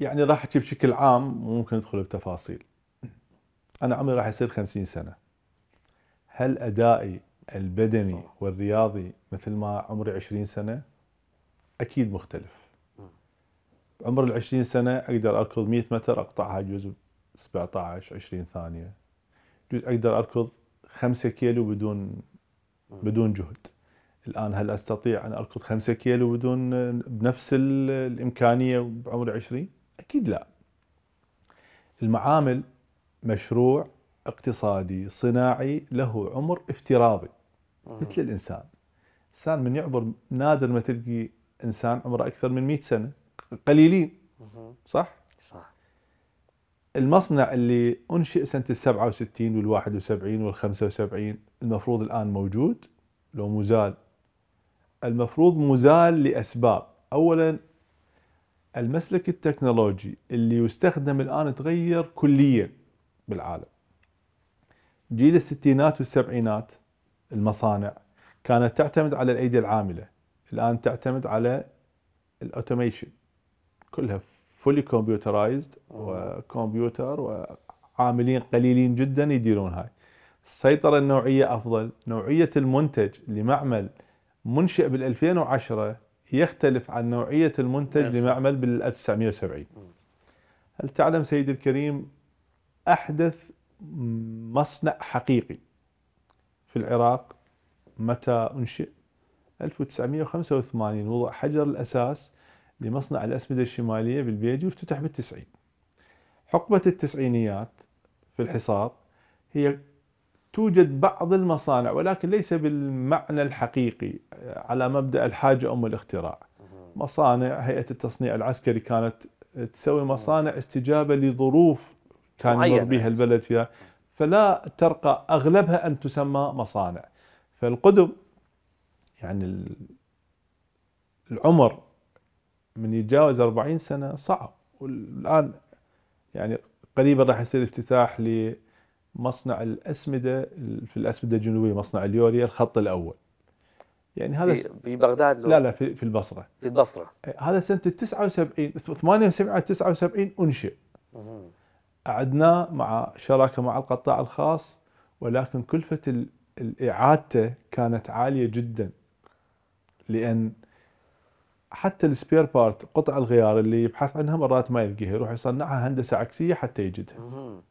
يعني راح احكي بشكل عام ممكن ندخل بتفاصيل انا عمري راح يصير 50 سنه هل ادائي البدني والرياضي مثل ما عمري 20 سنه اكيد مختلف عمر ال 20 سنه اقدر اركض 100 متر اقطعها جزء 17 20 ثانيه جزء اقدر اركض 5 كيلو بدون بدون جهد الان هل استطيع ان اركض 5 كيلو بدون بنفس الامكانيه بعمر 20 اكيد لا المعامل مشروع اقتصادي صناعي له عمر افتراضي مثل الانسان الانسان من يعبر نادر ما تلقي انسان عمره اكثر من 100 سنه قليلين صح صح المصنع اللي انشئ سنه ال 67 وال 71 وال 75 المفروض الان موجود لو مزال المفروض مزال لاسباب اولا المسلك التكنولوجي اللي يستخدم الآن تغير كليا بالعالم جيل الستينات والسبعينات المصانع كانت تعتمد على الأيدي العاملة الآن تعتمد على الأوتوميشن كلها فولي كمبيوترايزد وكمبيوتر وعاملين قليلين جدا يديرون هاي السيطرة النوعية أفضل نوعية المنتج لمعمل منشئ بال2010 يختلف عن نوعية المنتج لمعمل بال 1970 هل تعلم سيدي الكريم أحدث مصنع حقيقي في العراق متى أنشئ 1985 وضع حجر الأساس لمصنع الأسمدة الشمالية بالبيجي وافتتح بالتسعين حقبة التسعينيات في الحصار هي توجد بعض المصانع ولكن ليس بالمعنى الحقيقي آه، على مبدا الحاجه ام الاختراع. مصانع هيئه التصنيع العسكري كانت تسوي مصانع استجابه لظروف كان يمر بها البلد فيها فلا ترقى اغلبها ان تسمى مصانع. فالقدم يعني العمر من يتجاوز 40 سنه صعب والان يعني قريبا راح يصير افتتاح ل مصنع الاسمده في الاسمده الجنوبيه مصنع اليوريا الخط الاول يعني هذا في, بغداد لو لا لا في, في البصره في البصره إيه، هذا سنه 79 78 79 انشئ اعدناه مع شراكه مع القطاع الخاص ولكن كلفه اعادته كانت عاليه جدا لان حتى السبير بارت قطع الغيار اللي يبحث عنها مرات ما يلقيها يروح يصنعها هندسه عكسيه حتى يجدها